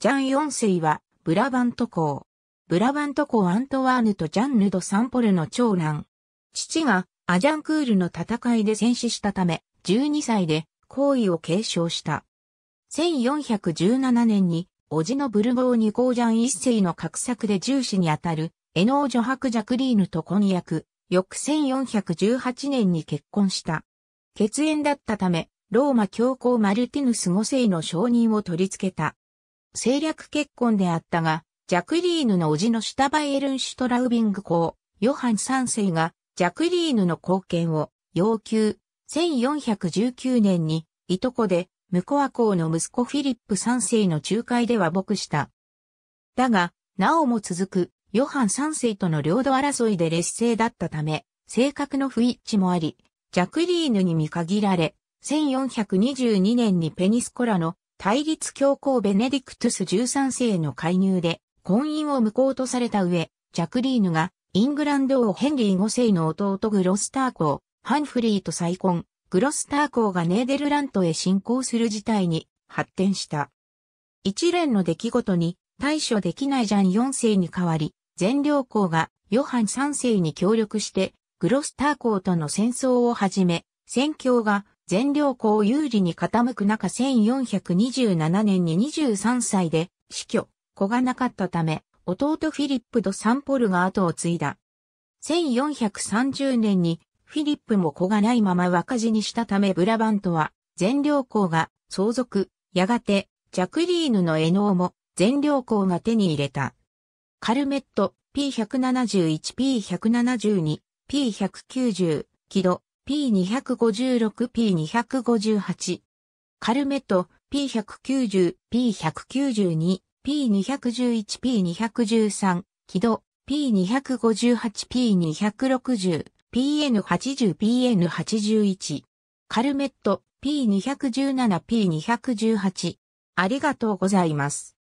ジャン4世は、ブラバント公。ブラバント公アントワーヌとジャンヌド・サンポルの長男。父がアジャンクールの戦いで戦死したため、12歳で皇位を継承した。1417年に、叔父のブルボーニュ公ジャン一世の格作で重視にあたる、エノーハク・ジャクリーヌと婚約、翌1418年に結婚した。血縁だったため、ローマ教皇マルティヌス5世の承認を取り付けた。政略結婚であったが、ジャクリーヌの叔父のシュタバイエルン・シュトラウビング公、ヨハン3世がジャクリーヌの貢献を要求。1419年に、いとこで、ムコア公の息子フィリップ3世の仲介で和睦した。だが、なおも続く、ヨハン3世との領土争いで劣勢だったため、性格の不一致もあり、ジャクリーヌに見限られ、1422年にペニスコラの対立教皇ベネディクトゥス13世の介入で婚姻を無効とされた上、ジャクリーヌがイングランド王ヘンリー5世の弟グロスター公、ハンフリーと再婚、グロスター公がネーデルラントへ侵攻する事態に発展した。一連の出来事に対処できないジャン4世に代わり、全領公がヨハン3世に協力して、グロスター公との戦争を始め、戦況が全良校有利に傾く中1427年に23歳で死去、子がなかったため、弟フィリップ・ド・サンポルが後を継いだ。1430年にフィリップも子がないまま若死にしたためブラバントは全良校が相続、やがてジャクリーヌのエノーも全良校が手に入れた。カルメット P171、P172、P190、キ戸、P256、P258。カルメット、P190、P192、P211、P213、軌道、P258、P260、PN80、PN81。カルメット、P217、P218。ありがとうございます。